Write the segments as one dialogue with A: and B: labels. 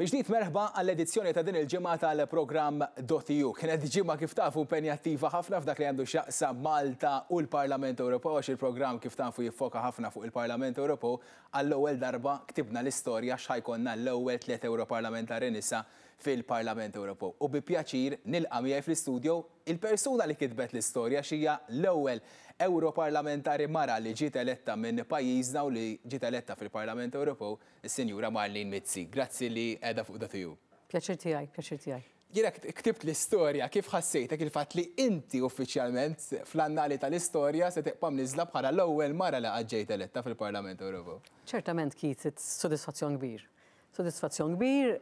A: Miġdijt merħba għall-edizzjoni ta' din il-ġimma tal-program Dotiju. Kienet ġimma kif tafu penjattiva ħafna f'dak li għandu xaqsa Malta u l-Parlament Ewropew għax il-program kif tafu jiffoka ħafna fuq il-Parlament Ewropew għall-ewwel darba ktibna l-istorja x'ħajkonna l-ewwel tliet Europarlamentari nisa fil-Parlament Ewropew. U bi pjaċir nilqa' miegħi fl-istudio il-persuna li kitbet l-istorja xija l-ewwel Europarlamentari mara li ġiet eletta minn pajizna u li ġiet eletta fil-Parlament Ewropew, il sinjura Marlin Mizzi. Grazzi li qiegħda fuq ju.
B: Pjaċir tijaj, pjaċir tijaj.
A: Jiena ktibt l-istorja kif ħassejtek il-fatt li inti uffiċjalment fl-annali tal-istorja se teqpam nizla bħala l-ewwel mara li ġejt eletta fil-Parlament Ewropew.
B: Ċertament kiet soddisfazzjon kbir. Sodisfazzjon kbir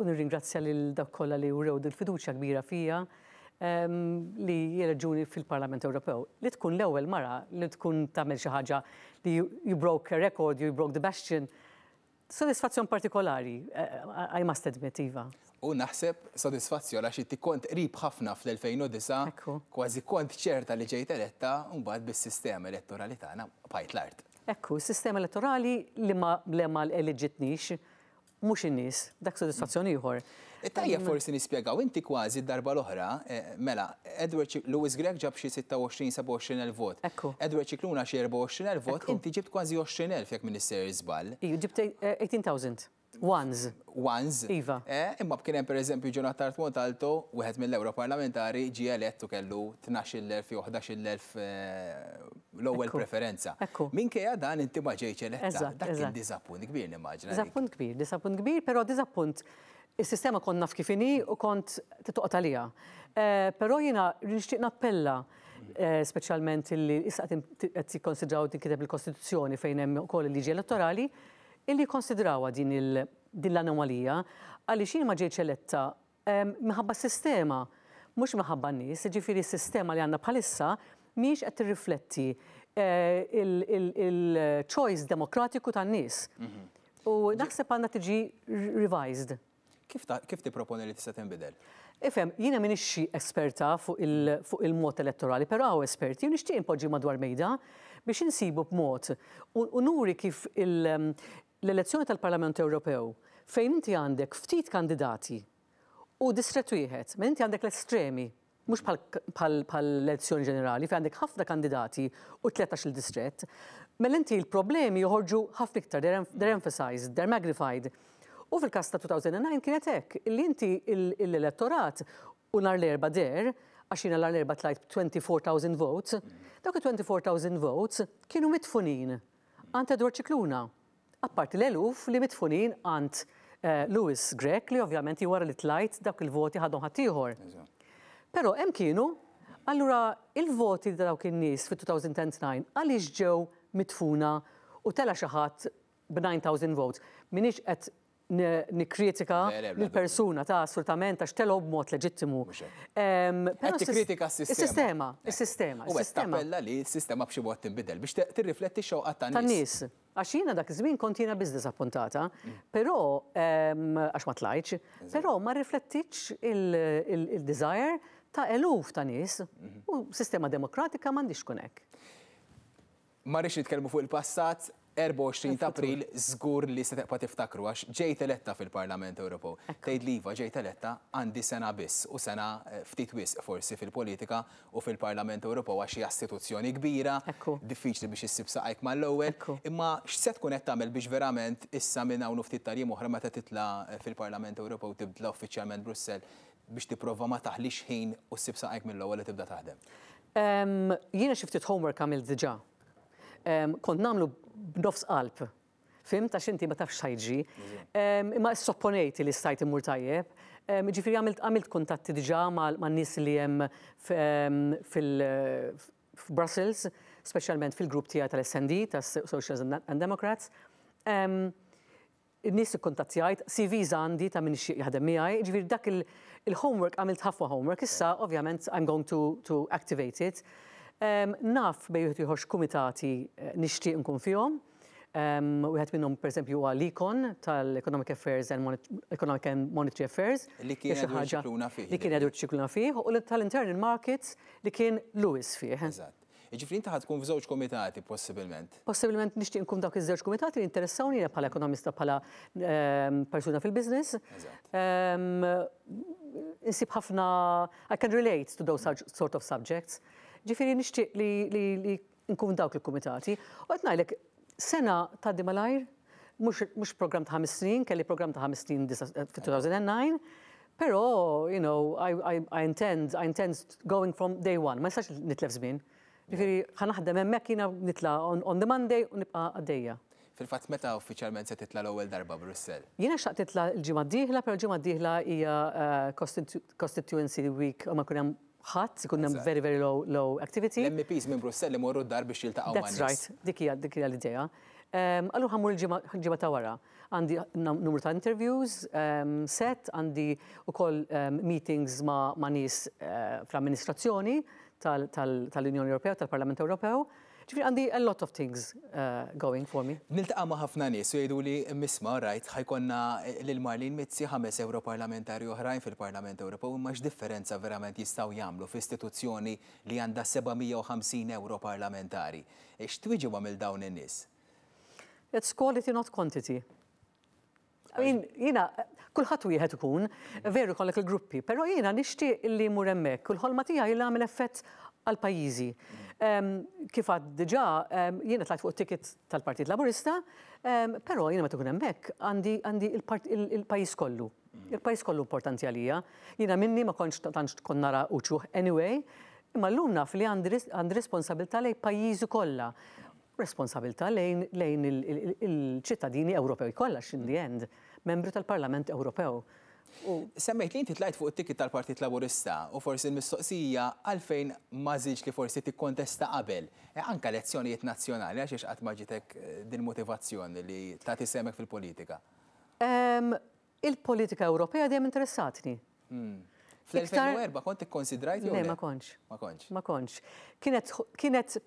B: u nirringrazzja lil l kollha li urew il-fiduċja kbira fija li jirraġuni fil-Parlament Ewropew. Li tkun l-ewwel mara li tkun tagħmel xi ħaġa li you broke a record, you broke the bastion. Sodisfazzjon partikolari, I must admit, Iva.
A: U naħseb sodisfazzjon għax ti kont qrib ħafna fl-2009, kważi kont ċerta li ġejt eletta un mbagħad bis-sistema elettorali tagħna pajt l-art.
B: Ekku, sistema elettorali li ma l-eleġitnix, mux in-nis, dak soddisfazzjoni mm. ieħor. Ittajja e forsi nispjegaw, inti kważi darba l-oħra, eh, mela,
A: Edward Lewis Gregg ġab xi 26-27 vot. Edward Cicluna xie 24 vot, inti ġibt kważi 20 jekk Minister is żball. Iju, ġibt 18,000. Ones. Ones. Iva. Eh, imma bkien hemm pereżempju Jonathan Montalto, wieħed mill Parlamentari ġi elettu kellu 12,000 jew 11,000 eh, l-ewwel preferenza. Minkejja
B: dan inti ma ġejx eletta. Dak kien
A: diżappunt kbir nimmaġna. Diżappunt
B: kbir, diżappunt kbir, però diżappunt is-sistema kont naf kifini u kont titoqgħod għalija. Eh, però jiena nixtieq nappella speċjalment illi issa qed tikkonsidraw tinkiteb il-Kostituzzjoni fejn hemm ukoll il-liġi elettorali, illi konsidrawa din l-anomalija għalli xin ma eletta minħabba sistema, mux minħabba nis ġifiri sistema li għanna bħalissa miex qed tirrifletti eh, il-choice demokratiku tan-nies. U mhm. naħseb għandna tiġi revised. Kif ti proponi li tista' tinbidel? Ifem, jina minixxi esperta fuq il-mod elettorali, però għaw esperti, jina nixtieq impoġi madwar mejda biex insibu b'mod u nuri kif l-elezzjoni tal-Parlament Ewropew fejn inti għandek ftit kandidati u distret wieħed, minn inti għandek l-estremi, mhux pal-elezzjoni ġenerali, fejn għandek ħafna kandidati u 13 il-distret, minn mela inti l-problemi joħorġu ħafna iktar, they're emphasized, they're magnified. U fil-kas ta' 2009 kienet hekk, li inti l-elettorat u nar l-erba der, għaxina l-erba tlajt 24,000 votes, dawk 24,000 votes kienu mitfunin għant Edward Ċikluna apparti l-eluf li mitfunin għant eh, Louis Grek li ovvjament jwara li tlajt dak il-voti ħadhom ħaddieħor. Però hemm kienu allura il-voti ta' dawk in-nies fit-2009 għaliex ġew mitfuna u tela xi ħadd b'9,000 votes. Minix qed nikritika l-persuna ta' assolutament ta' xtelo b'mod leġittimu. Għet kritika s-sistema. is sistema s-sistema. U għet li s-sistema b'xi mod tinbidel biex tirrifletti xoqqat ta' nis. Għaxina dak iż-żmien kontina biznis appuntata, mm. però ehm, għax ma tlajċ, però ma riflettiċ il-desire ta' eluf ta' nies mhm. u sistema demokratika m'għandix kunek. Ma rix nitkelmu fuq
A: il-passat, 24 ta' april zgur li se teqpa tiftakru għax ġej teletta fil-Parlament Ewropew. Tgħid liva ġej teletta għandi sena biss u sena eh, ftit wisq forsi fil-politika u fil-Parlament Ewropew għax hija istituzzjoni kbira, diffiċli biex issib saqajk mal-ewwel, imma x'se tkun qed tagħmel biex verament issa minn hawn ftit tarjiem oħra meta titla eh, fil-Parlament Ewropew tibdla uffiċjalment Brussell biex tipprova ma taħlix ħin u ssib saqajk mill-ewwel
B: li tibda taħdem. Jiena xi ftit homework għamilt diġà kont namlu b'nofs qalb. Fim ta' xinti ma tafx ħajġi. Imma s-sopponejt li stajt imur tajjeb. Ġifiri għamilt kontatti diġa ma' nis li jem fil-Brussels, specialment fil-grupp tija tal-SND, ta' Socials and Democrats. Nis għajt, CV għandi ta' minn xie jħadem miħaj, ġifiri dak il-homework għamilt ħafna homework, issa ovvjament I'm going to activate it. Naf bejħet juħoċ komitati eh, nishtiq nkun fjom. U għet minnum, per esempio, għal għalikon tal-Economic Affairs and Economic and Monetary Affairs. Li kien għadur ċikluna fiħ. Li kien għadur ċikluna fiħ. U tal-Internal Markets li kien Lewis fiħ. fih. Eżatt.
A: Ġifri inti ħatkun f'żewġ komitati possibilment.
B: Possibilment nixtieq nkun dawk iż-żewġ komitati li interessawni bħala ekonomista bħala persuna fil biznis Insib ħafna I can relate to those sort of subjects. Ġifiri nishtiq li nkun dawk il komitati U qed ngħidlek sena ta' malajr, mux program ta' ħames snin, kelli program ta' ħames snin eh, fit-2009, pero, you know, I, I, I intend, I intend going from day one, ma jistax nitlef zmin. Ġifiri, ħanaħdem hemmhekk jiena nitla on, on the Monday u nibqa' għaddeja.
A: fil fat meta uffiċjalment se titla l-ewwel darba Brussel?
B: Jiena xaq titla l-ġimgħa d-dieħla, però l-ġimgħa d-dieħla hija eh, Constituency Week u ma kun hemm ħadd, ikun very very low low
A: activity. L-MPs minn Brussell li morru dar biex jiltaqgħu That's right,
B: dikija, dikija l-ideja. Għallu um, ehm, Allura ħammur l-ġimgħa ta' wara. Għandi numru ta' interviews, ehm, set, għandi u koll um, ehm, meetings ma' ma' nis uh, eh, fl-amministrazzjoni tal-Unjoni Ewropea, tal-Parlament Ewropew ġifri għandi a lot of things uh, going for me. Niltaqa ma' ħafna nies u jgħidu li misma rajt ħajkonna eh, lil Marlin Mizzi
A: ħames Europarlamentari oħrajn fil-Parlament Ewropew imma x'differenza verament jistgħu jagħmlu f'istituzzjoni li għandha 750 Europarlamentari. Eh, X'twiġi mill dawn in-nies?
B: It's quality not quantity. I mean, jina, kullħat u ikun, veru kollek il-gruppi, pero jina nixtieq li mur hemmhekk, matija jil tiegħi jilla għamil effett għal-pajizi. Kif għad diġa, jiena tlajt fuq ticket tal-Partit Laburista, pero jiena ma tukunem mek, għandi il-pajjiż kollu. Il-pajjiż kollu importanti għalija. Jiena minni ma kontx tantx tkun nara uċuħ anyway, imma llum naf li għandi responsabilità lej pajjiżi kollha responsabilta lejn il-ċittadini Ewropew kollha x'in the end, Membru tal-Parlament Ewropew.
A: Semmejt li inti tlajt fuq it-tikit tal-Partit Laburista u forsi l-mistoqsija għalfejn mażiġ li forsi tikkontesta qabel. E, anka lezzjonijiet nazzjonali għax qatt maġitek e, din motivazzjoni li tagħti semek fil-politika.
B: Il-politika Ewropea dejjem interessatni. Hmm. Fl-2004
A: kont ikkonsidrajt jew? ma
B: konx. Ma konċ. Ma konċ. Kienet kienet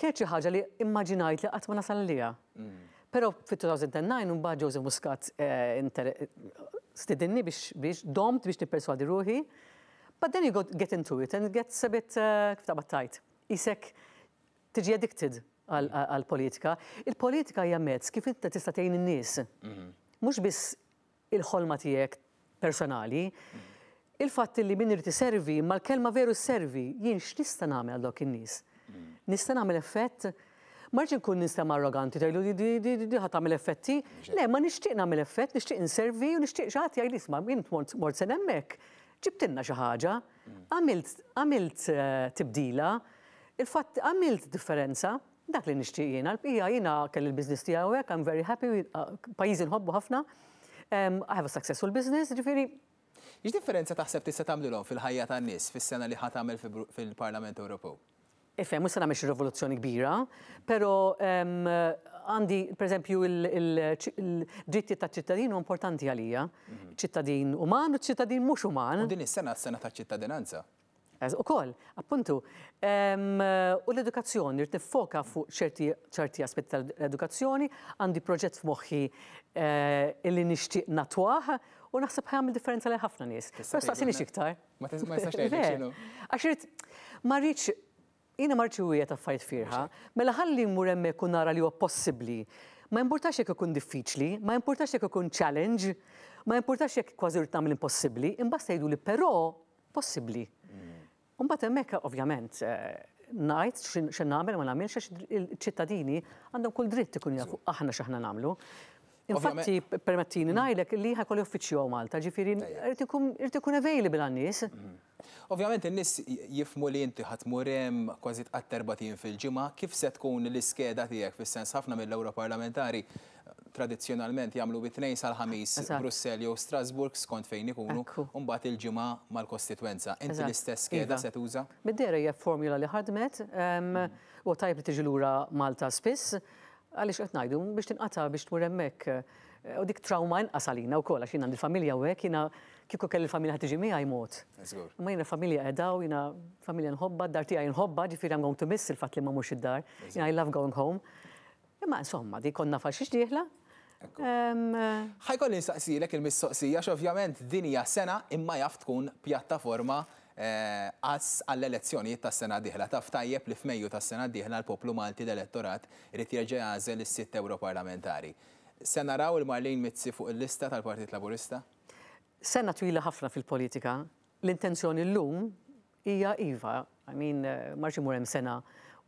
B: kienet xi ħaġa li immaġinajt li qatt ma nasal lija. Hmm. Però fit-2009 mbagħad Joseph Muscat e, stidinni biex biex domt biex nipperswadi ruħi. But then you get into it and it gets a bit uh, kif taqbad Isek tiġi addicted għal-politika. Mm-hmm. Il-politika hija mezz kif inti tista' tgħin in-nies. Mm-hmm. Mhux biss il-ħolma tiegħek personali, mm-hmm. il-fatt li min irid servi, mal-kelma veru servi, jien x'nista' nagħmel għal dok in-nies. Nista' nagħmel effett marġi kun nistam arroganti, tajlu di di di di ħat għamil effetti. Le, ma nishtiq għamil effett, nishtiq inservi u nishtiq xaħat jgħaj li sma, jint mort sen emmek. Ġibtinna xaħġa, għamilt eh, tibdila, il-fatt għamilt differenza, dak li nishtiq jena, l pija jena kell il-biznis tijawek, I'm very happy, eh, pajizin hobbu ħafna, I have a successful
A: business, ġifiri, Ix differenza taħseb tista' tagħmlu fil-ħajja tan-nies fis-sena li ħat għamil
B: fil-Parlament Ewropew? ifem, mus meċi rivoluzzjoni kbira, pero ehm, għandi, per esempio, il-dritti ta' ċittadin u importanti għalija. Mhm. ċittadin uman u ċittadin mux uman. U din is-sena s-sena ta' ċittadinanza. U koll, appuntu, ehm, u l-edukazzjoni, rrit nifoka fuq ċerti aspetti tal-edukazzjoni, għandi proġett f'moħħi eh, illi nixtieq natwaħ u naħseb ħamil differenza li ħafna nies. Però staqsini xiktar. Ma tistax tgħidli xinu. Għax ma jina marċuwija ta' fajt firħa, mela ħalli mmur hemmhekk nara li huwa possibbli. Ma importax jekk ikun diffiċli, ma importax jekk ikun challenge, ma importax jekk kważi tagħmel impossibbli, imbasta jidu li però possibbli. Imbagħad hemmhekk ovvjament eh, najt x'nagħmel ma nagħmel x'ċittadini għandhom kull dritt ikun jafu aħna x'aħna nagħmlu. Infatti, permettini najlek li uffiċi għu Malta, ġifiri, irtikun available għannis. Mhm.
A: Ovvjament, n-nis jifmu li inti murem kważi t-għatterbatin fil ġima kif se tkun l-iskeda tijek fil-sens ħafna mill-Ewro parlamentari tradizjonalment jamlu bitnejn sal-ħamis Brussel jew Strasburg skont fejn ikunu, mbagħad il-ġimgħa mal-kostitwenza. Inti l-istess skeda iva. se tuża?
B: Middera hija formula li ħadmet u tajb li tiġi lura Malta spiss għalix għet najdu, biex tinqata' biex t hemmhekk. Eh, u dik trauma inqas u kolla, xina jiena għandi familja u għek, jina kiko kelli familja ħad tiġi miegħi Ma jina familja qiegħda u jiena familja nħobba, d-dar tiegħi nħobba, ġifiri għam għom t miss il fat li ma mux id-dar. jina I love going home. Imma insomma, di konna faxix dieħla, eh, ħajkolli nsaqsilek il missoqsija
A: x'ovvjament din hija sena imma jaf tkun pjattaforma għas eh, għall elezzjoni tas sena diħla. Taf tajjeb li f'Mejju tas sena diħla l-poplu Malti l-elettorat irid jerġa' għazel is-sitt Parlamentari. Sena raw il-Marlin Mizzi fuq il-lista tal-Partit Laburista?
B: Sena twila ħafna fil-politika. L-intenzjoni l-lum hija iva, I mean, eh, marġi murem sena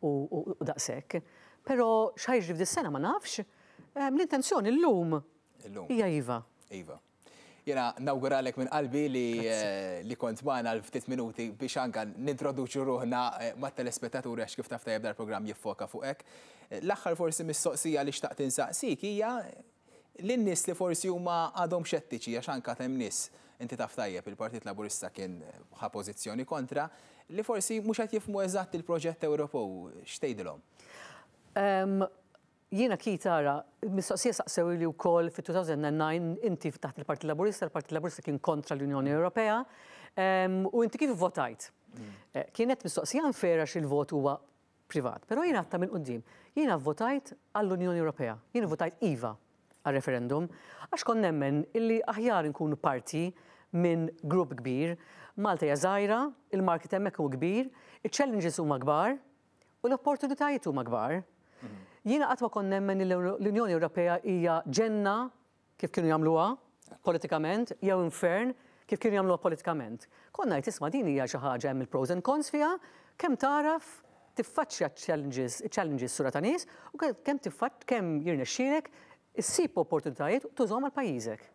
B: u daqsek. Pero xajġri f'dis sena ma nafx, l-intenzjoni l-lum hija iva.
A: Iva jena nawguralek minn qalbi eh, li kont maħna l-ftit minuti biex anka nintroduċu ruħna eh, ma' telespettaturi għax kif tafta jibda l-program jiffoka fuqek. Eh, L-axħar forsi mis-soqsija li xtaqt insaqsik hija l-nis li forsi huma għadhom xettiċi għax anka tem nis inti taf tajjeb il-Partit Laburista kien bħa pożizzjoni kontra li forsi mhux
B: qed jifmu eżatt il-proġett
A: Ewropew x'tgħidilhom.
B: Jiena ki tara, mistoqsija saqsew li wkoll fi 2009 inti taħt il parti Laburista, il-Partit Laburista kien kontra l-Unjoni Ewropea, ehm, u inti kif votajt? Mm. Eh, kienet mistoqsija nfera xil vot huwa privat, pero jiena ta' minn qudiem. Jiena votajt għall-Unjoni Ewropea, jiena votajt IVA għal-referendum, għax kon nemmen illi aħjar nkunu parti minn grupp kbir, Malta jazajra, il-market hemmhekk u kbir, il-challenges huma kbar u l-opportunitajiet huma kbar. Jiena għatwa ma kon nemmen l-Unjoni Ewropea hija ġenna kif kienu jagħmluha politikament jew infern kif kienu jagħmluha politikament. Konna jtisma din hija xi ħaġa hemm il-pros and cons fiha, kemm taraf tiffaċċja challenges, challenges sura ta' nies u kemm tiffaċċ kemm jirnexxielek issib opportunitajiet u tużhom għal pajjiżek.